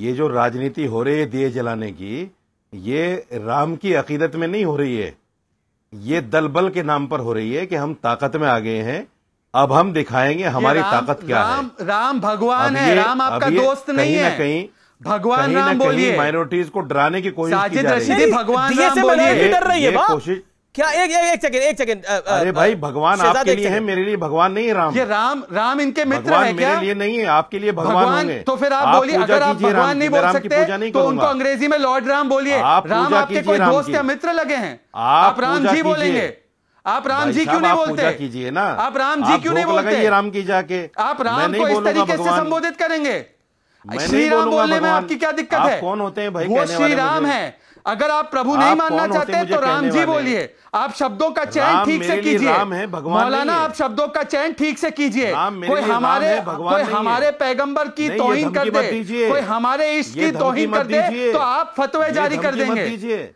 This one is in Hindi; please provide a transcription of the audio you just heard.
ये जो राजनीति हो रही है दिए जलाने की ये राम की अकीदत में नहीं हो रही है ये दल बल के नाम पर हो रही है कि हम ताकत में आ गए हैं अब हम दिखाएंगे हमारी राम, ताकत क्या राम, है राम भगवान है राम आपका दोस्त नहीं है कहीं भगवान राम बोलिए माइनोरिटीज को डराने की कोशिश भगवान राम बोलिए कोशिश क्या एक एक एक सेकंड एक सेकंड uh, uh, अरे uh, भाई भगवान आपके लिए है मेरे लिए भगवान नहीं है राम ये राम राम इनके मित्र है क्या मेरे लिए नहीं है आपके लिए भगवान, भगवान तो फिर आप, आप बोलिए अगर आप भगवान नहीं बोल सकते तो उनको अंग्रेजी में लॉर्ड राम बोलिए राम आपके कोई दोस्त या मित्र लगे हैं आप राम जी बोलेंगे आप राम जी क्यों नहीं बोलते कीजिए ना आप राम जी क्यों नहीं बोलते राम की जाके आप राम को इस तरीके से संबोधित करेंगे श्री राम बोलने में आपकी क्या दिक्कत है कौन होते हैं भाई वो श्री राम है अगर आप प्रभु नहीं मानना चाहते तो राम जी बोलिए आप शब्दों का चयन ठीक से कीजिए मौलाना आप शब्दों का चयन ठीक से कीजिए कोई हमारे कोई हमारे पैगंबर की तोहिन कर दे कोई हमारे इश्क की तोहिन कर दे तो आप फतवे जारी कर देंगे